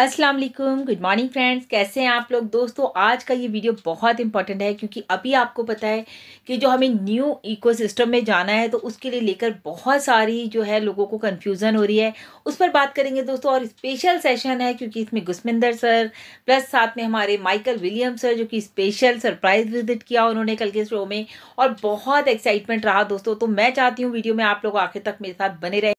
अस्सलाम वालेकुम good morning friends कैसे हैं आप लोग दोस्तों आज का ये वीडियो बहुत इंपॉर्टेंट है क्योंकि अभी आपको पता है कि जो हमें न्यू इकोसिस्टम में जाना है तो उसके लिए लेकर बहुत सारी जो है लोगों को कन्फ्यूज़न हो रही है उस पर बात करेंगे दोस्तों और स्पेशल सेशन है क्योंकि इसमें गुस्मिंदर सर प्लस साथ में हमारे माइकल विलियम सर जो कि स्पेशल सरप्राइज विजिट किया उन्होंने कल के शो में और बहुत एक्साइटमेंट रहा दोस्तों तो मैं चाहती हूँ वीडियो में आप लोग आखिर तक मेरे साथ बने रहे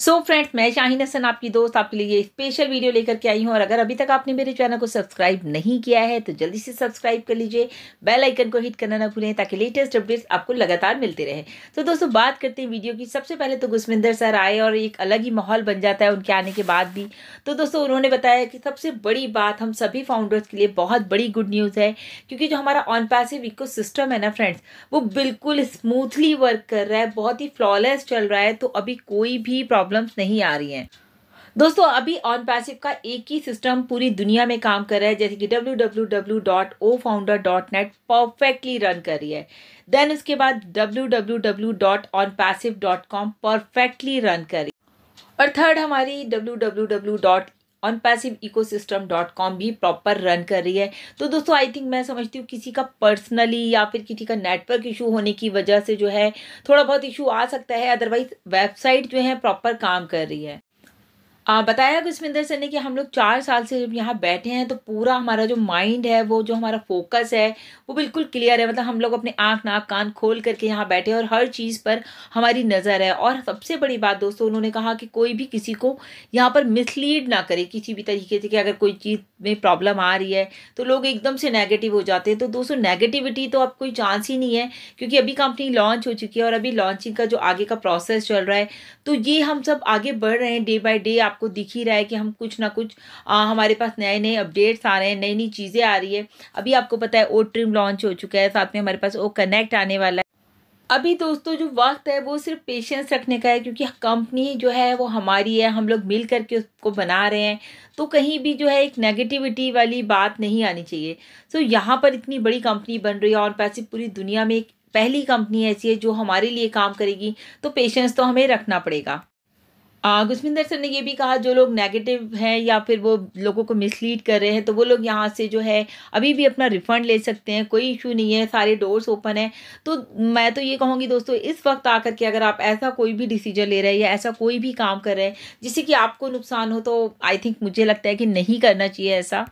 सो so फ्रेंड्स मैं शाहीन हसन आपकी दोस्त आपके लिए ये स्पेशल वीडियो लेकर के आई हूँ और अगर अभी तक आपने मेरे चैनल को सब्सक्राइब नहीं किया है तो जल्दी से सब्सक्राइब कर लीजिए बेल आइकन को हिट करना ना भूलें ताकि लेटेस्ट अपडेट्स आपको लगातार मिलते रहे तो दोस्तों बात करते हैं वीडियो की सबसे पहले तो गुस्मिंदर सर आए और एक अलग ही माहौल बन जाता है उनके आने के बाद भी तो दोस्तों उन्होंने बताया कि सबसे बड़ी बात हम सभी फाउंडर्स के लिए बहुत बड़ी गुड न्यूज़ है क्योंकि जो हमारा ऑन पैसिव इको सिस्टम है ना फ्रेंड्स वो बिल्कुल स्मूथली वर्क कर रहा है बहुत ही फ्लॉलेस चल रहा है तो अभी कोई भी प्रॉब्लम प्रॉब्लम्स नहीं आ रही हैं दोस्तों अभी ऑन पैसिव का एक ही सिस्टम पूरी दुनिया में काम कर रहा है जैसे कि www.ofounder.net परफेक्टली रन कर रही है देन उसके बाद www.onpassive.com परफेक्टली रन कर रही है और थर्ड हमारी W W W dot on passive ecosystem dot com भी प्रॉपर रन कर रही है तो दोस्तों आई थिंक मैं समझती हूँ किसी का पर्सनली या फिर किसी का नेटवर्क इशू होने की वजह से जो है थोड़ा बहुत इशू आ सकता है अदरवाइज वेबसाइट जो है प्रॉपर काम कर रही है बताया गुस्विंदर सर ने कि हम लोग चार साल से जब यहाँ बैठे हैं तो पूरा हमारा जो माइंड है वो जो हमारा फोकस है वो बिल्कुल क्लियर है मतलब हम लोग अपने आँख नाक कान खोल करके यहाँ बैठे और हर चीज़ पर हमारी नज़र है और सबसे बड़ी बात दोस्तों उन्होंने कहा कि कोई भी किसी को यहाँ पर मिसलीड ना करे किसी भी तरीके से कि अगर कोई चीज़ में प्रॉब्लम आ रही है तो लोग एकदम से नेगेटिव हो जाते हैं तो दोस्तों नेगेटिविटी तो अब कोई चांस ही नहीं है क्योंकि अभी कंपनी लॉन्च हो चुकी है और अभी लॉन्चिंग का जो आगे का प्रोसेस चल रहा है तो ये हम सब आगे बढ़ रहे हैं डे बाई डे आप आपको दिख ही रहा है कि हम कुछ ना कुछ आ, हमारे पास नए नए अपडेट्स आ रहे हैं नई नई चीज़ें आ रही है अभी आपको पता है ओ ट्रिम लॉन्च हो चुका है साथ में हमारे पास ओ कनेक्ट आने वाला है अभी दोस्तों जो वक्त है वो सिर्फ पेशेंस रखने का है क्योंकि कंपनी जो है वो हमारी है हम लोग मिल करके उसको बना रहे हैं तो कहीं भी जो है एक नेगेटिविटी वाली बात नहीं आनी चाहिए सो तो यहाँ पर इतनी बड़ी कंपनी बन रही है और पैसे पूरी दुनिया में एक पहली कंपनी ऐसी है जो हमारे लिए काम करेगी तो पेशेंस तो हमें रखना पड़ेगा गुस्मिंदर सर ने ये भी कहा जो लोग नेगेटिव हैं या फिर वो लोगों को मिसलीड कर रहे हैं तो वो लोग यहाँ से जो है अभी भी अपना रिफ़ंड ले सकते हैं कोई इशू नहीं है सारे डोर्स ओपन है तो मैं तो ये कहूँगी दोस्तों इस वक्त आकर के अगर आप ऐसा कोई भी डिसीजन ले रहे हैं या ऐसा कोई भी काम कर रहे हैं जिससे कि आपको नुकसान हो तो आई थिंक मुझे लगता है कि नहीं करना चाहिए ऐसा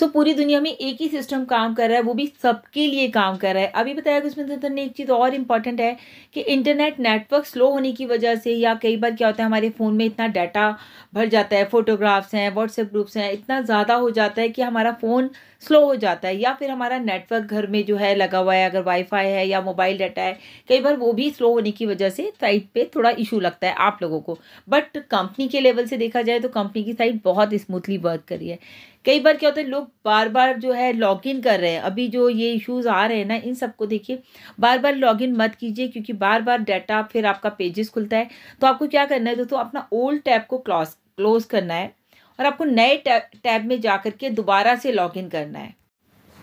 सो पूरी दुनिया में एक ही सिस्टम काम कर रहा है वो भी सबके लिए काम कर रहा है अभी बताया कि उसमें तो एक चीज़ और इम्पॉर्टेंट है कि इंटरनेट नेटवर्क स्लो होने की वजह से या कई बार क्या होता है हमारे फ़ोन में इतना डाटा भर जाता है फोटोग्राफ्स हैं व्हाट्सएप ग्रुप्स हैं इतना ज़्यादा हो जाता है कि हमारा फ़ोन स्लो हो जाता है या फिर हमारा नेटवर्क घर में जो है लगा हुआ है अगर वाईफाई है या मोबाइल डाटा है कई बार वो भी स्लो होने की वजह से साइट पे थोड़ा इशू लगता है आप लोगों को बट कंपनी के लेवल से देखा जाए तो कंपनी की साइट बहुत स्मूथली वर्क करी है कई बार क्या होता है लोग बार बार जो है लॉग इन कर रहे हैं अभी जो ये इश्यूज़ आ रहे हैं ना इन सबको देखिए बार बार लॉग इन मत कीजिए क्योंकि बार बार डाटा फिर आपका पेजेस खुलता है तो आपको क्या करना है दोस्तों अपना ओल्ड टैब को क्लॉज क्लोज करना है और आपको नए टैब में जा कर के दोबारा से लॉग इन करना है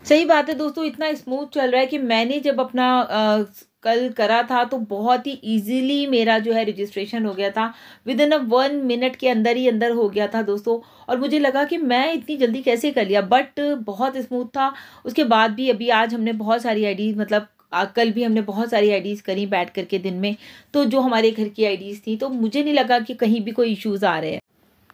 सही बात है दोस्तों इतना स्मूथ चल रहा है कि मैंने जब अपना आ, कल करा था तो बहुत ही इजीली मेरा जो है रजिस्ट्रेशन हो गया था within a one minute के अंदर ही अंदर हो गया था दोस्तों और मुझे लगा कि मैं इतनी जल्दी कैसे कर लिया बट बहुत स्मूथ था उसके बाद भी अभी आज हमने बहुत सारी आईडीज़ मतलब कल भी हमने बहुत सारी आईडीज़ करी बैठ करके दिन में तो जो हमारे घर की आईडीज़ थी तो मुझे नहीं लगा कि कहीं भी कोई इश्यूज़ आ रहे हैं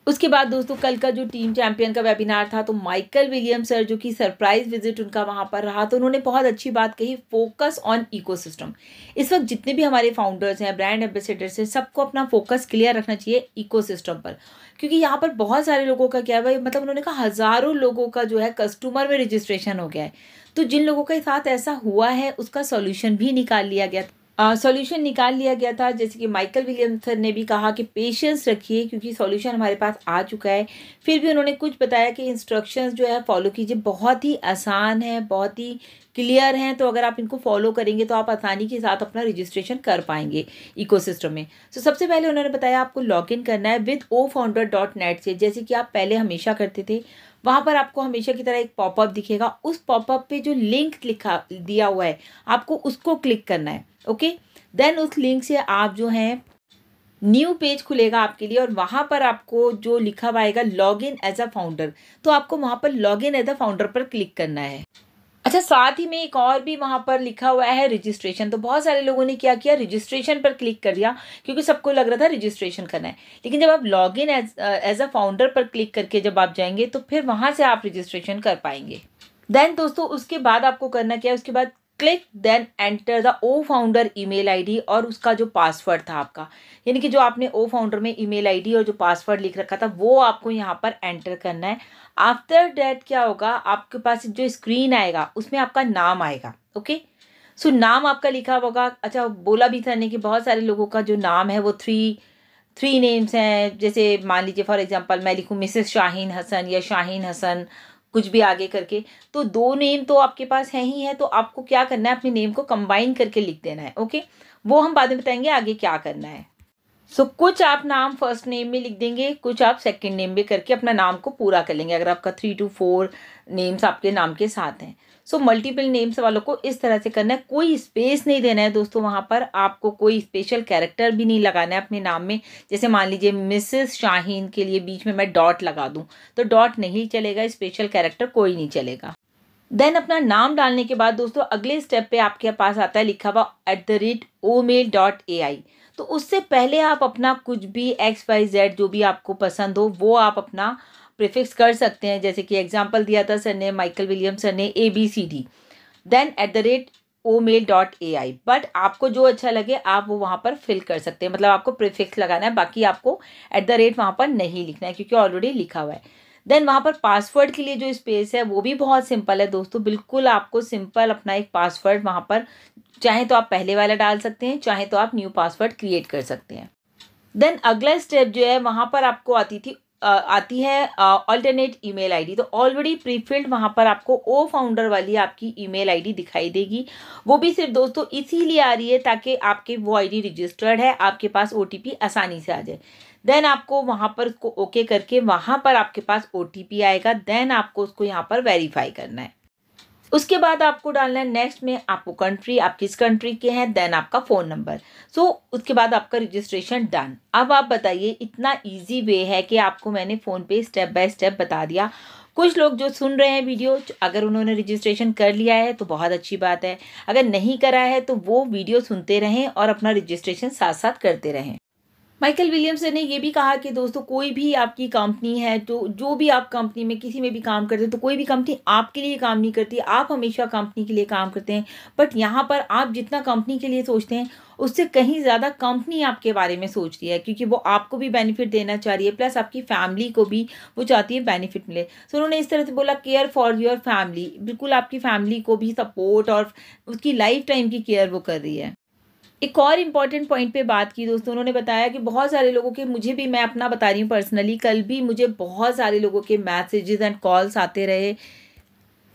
उसके बाद दोस्तों कल का जो टीम चैंपियन का वेबिनार था तो माइकल विलियम सर जो कि सरप्राइज विजिट उनका वहाँ पर रहा तो उन्होंने बहुत अच्छी बात कही फोकस ऑन इकोसिस्टम इस वक्त जितने भी हमारे फाउंडर्स हैं ब्रांड एम्बेसडर्स हैं सबको अपना फोकस क्लियर रखना चाहिए इकोसिस्टम पर क्योंकि यहाँ पर बहुत सारे लोगों का क्या है मतलब उन्होंने कहा हज़ारों लोगों का जो है कस्टमर में रजिस्ट्रेशन हो गया है तो जिन लोगों के साथ ऐसा हुआ है उसका सोल्यूशन भी निकाल लिया गया सॉल्यूशन निकाल लिया गया था जैसे कि माइकल विलियम सर ने भी कहा कि पेशेंस रखिए क्योंकि सॉल्यूशन हमारे पास आ चुका है फिर भी उन्होंने कुछ बताया कि इंस्ट्रक्शंस जो है फॉलो कीजिए बहुत ही आसान है बहुत ही क्लियर हैं तो अगर आप इनको फॉलो करेंगे तो आप आसानी के साथ अपना रजिस्ट्रेशन कर पाएंगे इकोसिस्टम में तो so, सबसे पहले उन्होंने बताया आपको लॉग इन करना है विथ ओ डॉट नेट से जैसे कि आप पहले हमेशा करते थे वहां पर आपको हमेशा की तरह एक पॉपअप दिखेगा उस पॉपअप पे जो लिंक लिखा दिया हुआ है आपको उसको क्लिक करना है ओके देन उस लिंक से आप जो हैं न्यू पेज खुलेगा आपके लिए और वहाँ पर आपको जो लिखा हुआ आएगा log in as a founder तो आपको वहाँ पर log in as a founder पर क्लिक करना है अच्छा साथ ही में एक और भी वहाँ पर लिखा हुआ है रजिस्ट्रेशन तो बहुत सारे लोगों ने क्या किया रजिस्ट्रेशन पर क्लिक कर दिया क्योंकि सबको लग रहा था रजिस्ट्रेशन करना है लेकिन जब आप log in as as a founder पर क्लिक करके जब आप जाएंगे तो फिर वहाँ से आप रजिस्ट्रेशन कर पाएंगे देन दोस्तों उसके बाद आपको करना क्या है उसके बाद click then enter the O founder email ID और उसका जो पासवर्ड था आपका यानी कि जो आपने ओ फाउंडर में ईमेल आईडी और जो पासवर्ड लिख रखा था वो आपको यहाँ पर एंटर करना है आफ्टर डेट क्या होगा आपके पास जो स्क्रीन आएगा उसमें आपका नाम आएगा ओके सो so, नाम आपका लिखा होगा अच्छा बोला भी था ने कि बहुत सारे लोगों का जो नाम है वो थ्री थ्री नेम्स हैं जैसे मान लीजिए फॉर एग्जांपल मैं लिखूँ मिसेस शाहीन हसन या शाहीन हसन कुछ भी आगे करके तो दो नेम तो आपके पास है ही है तो आपको क्या करना है अपने नेम को कंबाइन करके लिख देना है ओके वो हम बाद में बताएंगे आगे क्या करना है सो so, कुछ आप नाम फर्स्ट नेम में लिख देंगे कुछ आप सेकंड नेम में करके अपना नाम को पूरा कर लेंगे अगर आपका थ्री टू फोर नेम्स आपके नाम के साथ हैं सो मल्टीपल नेम्स वालों को इस तरह से करना है कोई स्पेस नहीं देना है दोस्तों वहाँ पर आपको कोई स्पेशल कैरेक्टर भी नहीं लगाना है अपने नाम में जैसे मान लीजिए मिसेस शाहीन के लिए बीच में मैं डॉट लगा दूँ तो डॉट नहीं चलेगा स्पेशल कैरेक्टर कोई नहीं चलेगा देन अपना नाम डालने के बाद दोस्तों अगले स्टेप पे आपके पास आता है लिखा हुआ at the rate O mail dot A I तो उससे पहले आप अपना कुछ भी एक्स वाई जेड जो भी आपको पसंद हो वो आप अपना प्रिफिक्स कर सकते हैं जैसे कि एग्जाम्पल दिया था सर ने माइकल विलियम सर ने A B C D then at the rate O mail dot A I but आपको जो अच्छा लगे आप वो वहाँ पर फिल कर सकते हैं मतलब आपको प्रिफिक्स लगाना है बाकी आपको एट द रेट वहाँ पर नहीं लिखना है क्योंकि ऑलरेडी लिखा हुआ है देन वहाँ पर पासवर्ड के लिए जो स्पेस है वो भी बहुत सिंपल है दोस्तों बिल्कुल आपको सिंपल अपना एक पासवर्ड वहाँ पर चाहे तो आप पहले वाला डाल सकते हैं चाहे तो आप न्यू पासवर्ड क्रिएट कर सकते हैं देन अगला स्टेप जो है वहाँ पर आपको आती थी आती है ऑल्टरनेट ईमेल आईडी तो ऑलरेडी प्रीफिल्ड वहाँ पर आपको ओ फाउंडर वाली आपकी ईमेल आईडी दिखाई देगी वो भी सिर्फ दोस्तों इसीलिए आ रही है ताकि आपके वो आईडी रजिस्टर्ड है आपके पास ओ आसानी से आ जाए देन आपको वहाँ पर उसको ओके करके वहाँ पर आपके पास ओ आएगा देन आपको उसको यहाँ पर वेरीफाई करना है उसके बाद आपको डालना है नेक्स्ट में आपको कंट्री आप किस कंट्री के हैं देन आपका फ़ोन नंबर सो उसके बाद आपका रजिस्ट्रेशन डन अब आप बताइए इतना ईजी वे है कि आपको मैंने फ़ोन पे स्टेप बाय स्टेप बता दिया कुछ लोग जो सुन रहे हैं वीडियो अगर उन्होंने रजिस्ट्रेशन कर लिया है तो बहुत अच्छी बात है अगर नहीं करा है तो वो वीडियो सुनते रहें और अपना रजिस्ट्रेशन साथ साथ करते रहें माइकल विलियमसन ने ये भी कहा कि दोस्तों कोई भी आपकी कंपनी है तो जो भी आप कंपनी में किसी में भी काम करते हैं तो कोई भी कंपनी आपके लिए काम नहीं करती आप हमेशा कंपनी के लिए काम करते हैं बट यहाँ पर आप जितना कंपनी के लिए सोचते हैं उससे कहीं ज़्यादा कंपनी आपके बारे में सोचती है क्योंकि वो आपको भी बेनिफिट देना चाह रही है प्लस आपकी फैमिली को भी वो चाहती है बेनिफिट मिले सो उन्होंने इस तरह से बोला केयर फॉर योर फैमिली बिल्कुल आपकी फैमिली को भी सपोर्ट और उसकी लाइफ टाइम की केयर वो कर रही है एक और इम्पॉर्टेंट पॉइंट पे बात की दोस्तों उन्होंने बताया कि बहुत सारे लोगों के मुझे भी मैं अपना बता रही हूँ पर्सनली कल भी मुझे बहुत सारे लोगों के मैसेजेस एंड कॉल्स आते रहे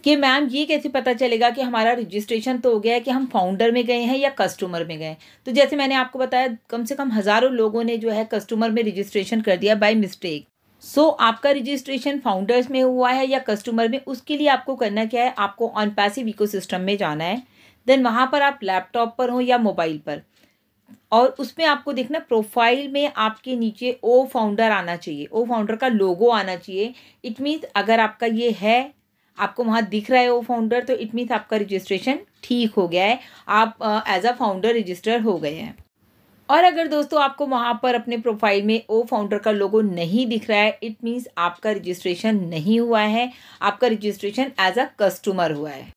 कि मैम ये कैसे पता चलेगा कि हमारा रजिस्ट्रेशन तो हो गया है कि हम फाउंडर में गए हैं या कस्टमर में गए तो जैसे मैंने आपको बताया कम से कम हज़ारों लोगों ने जो है कस्टमर में रजिस्ट्रेशन कर दिया बाई मिस्टेक सो so, आपका रजिस्ट्रेशन फाउंडर्स में हुआ है या कस्टमर में उसके लिए आपको करना क्या है आपको ऑन पैसिव सिस्टम में जाना है देन वहाँ पर आप लैपटॉप पर हो या मोबाइल पर और उसमें आपको देखना प्रोफाइल में आपके नीचे ओ फाउंडर आना चाहिए ओ फाउंडर का लोगो आना चाहिए इट मीन्स अगर आपका ये है आपको वहाँ दिख रहा है वो फाउंडर तो इट मीन्स आपका रजिस्ट्रेशन ठीक हो गया है आप एज अ फाउंडर रजिस्टर हो गए हैं और अगर दोस्तों आपको वहाँ पर अपने प्रोफाइल में ओ फाउंडर का लोगो नहीं दिख रहा है इट मीन्स आपका रजिस्ट्रेशन नहीं हुआ है आपका रजिस्ट्रेशन एज अ कस्टमर हुआ है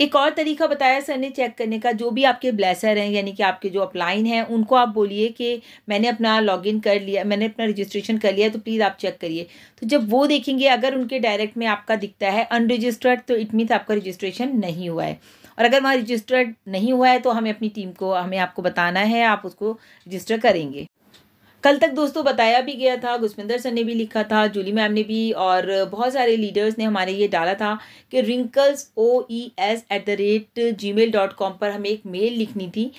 एक और तरीका बताया सर ने चेक करने का जो भी आपके ब्लेसर हैं यानी कि आपके जो अपलाइन हैं उनको आप बोलिए कि मैंने अपना लॉगिन कर लिया मैंने अपना रजिस्ट्रेशन कर लिया तो प्लीज़ आप चेक करिए तो जब वो देखेंगे अगर उनके डायरेक्ट में आपका दिखता है अनरजिस्टर्ड तो इट मीन्स आपका रजिस्ट्रेशन नहीं हुआ है और अगर वहाँ रजिस्टर्ड नहीं हुआ है तो हमें अपनी टीम को हमें आपको बताना है आप उसको रजिस्टर करेंगे कल तक दोस्तों बताया भी गया था गुस्मिंदर सर ने भी लिखा था जूली मैम ने भी और बहुत सारे लीडर्स ने हमारे ये डाला था कि wrinkles O E S at the rate Gmail dot com पर हमें एक मेल लिखनी थी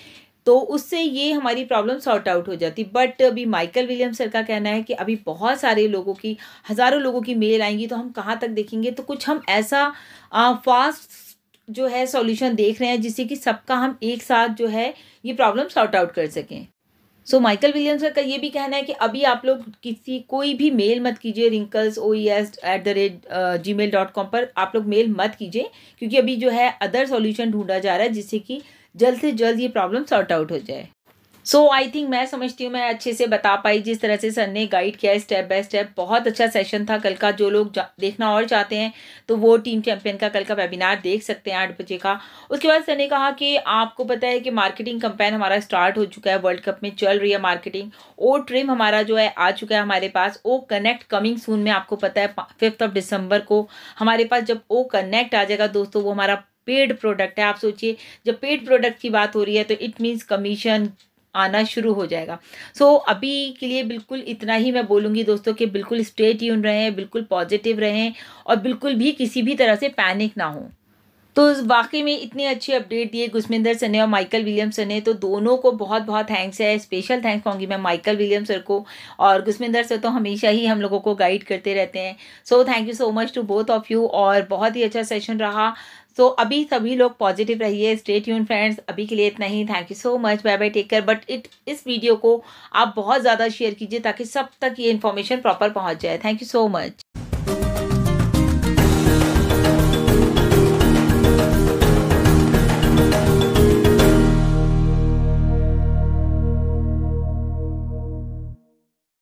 तो उससे ये हमारी प्रॉब्लम सॉर्ट आउट हो जाती बट अभी माइकल विलियम सर का कहना है कि अभी बहुत सारे लोगों की हज़ारों लोगों की मेल आएंगी तो हम कहाँ तक देखेंगे तो कुछ हम ऐसा फास्ट जो है सॉल्यूशन देख रहे हैं जिससे कि सबका हम एक साथ जो है ये प्रॉब्लम सॉर्ट आउट कर सकें सो माइकल विलियम्स का ये भी कहना है कि अभी आप लोग किसी कोई भी मेल मत कीजिए wrinkles O E S at the rate Gmail dot com पर आप लोग मेल मत कीजिए क्योंकि अभी जो है अदर सॉल्यूशन ढूंढा जा रहा है जिससे कि जल्द से जल्द ये प्रॉब्लम सॉर्ट आउट हो जाए सो आई थिंक मैं समझती हूँ मैं अच्छे से बता पाई जिस तरह से सर ने गाइड किया स्टेप बाय स्टेप बहुत अच्छा सेशन था कल का जो लोग देखना और चाहते हैं तो वो टीम चैंपियन का कल का वेबिनार देख सकते हैं आठ बजे का उसके बाद सर ने कहा कि आपको पता है कि मार्केटिंग कंपेन हमारा स्टार्ट हो चुका है वर्ल्ड कप में चल रही है मार्केटिंग ओ ट्रिम हमारा जो है आ चुका है हमारे पास ओ कनेक्ट कमिंग सून में आपको पता है फिफ्थ ऑफ दिसंबर को हमारे पास जब ओ कनेक्ट आ जाएगा दोस्तों वो हमारा पेड प्रोडक्ट है आप सोचिए जब पेड प्रोडक्ट की बात हो रही है तो इट मीन्स कमीशन आना शुरू हो जाएगा सो so, अभी के लिए बिल्कुल इतना ही मैं बोलूँगी दोस्तों कि बिल्कुल स्ट्रेट ट्यून रहें बिल्कुल पॉजिटिव रहें और बिल्कुल भी किसी भी तरह से पैनिक ना हो तो वाकई में इतनी अच्छी अपडेट दिए गुस्मिंदर सने और माइकल सर ने तो दोनों को बहुत बहुत थैंक्स है स्पेशल थैंक्स कहूँगी मैं माइकल विलियम सर को और गुस्मिंदर सर तो हमेशा ही हम लोगों को गाइड करते रहते हैं so thank you so much to both of you और बहुत ही अच्छा सेशन रहा सो so, अभी सभी लोग पॉजिटिव रहिए स्टेट यून फ्रेंड्स अभी के लिए इतना ही thank you so much bye bye take care but it इस वीडियो को आप बहुत ज़्यादा शेयर कीजिए ताकि सब तक ये इन्फॉर्मेशन प्रॉपर पहुँच जाए थैंक यू सो मच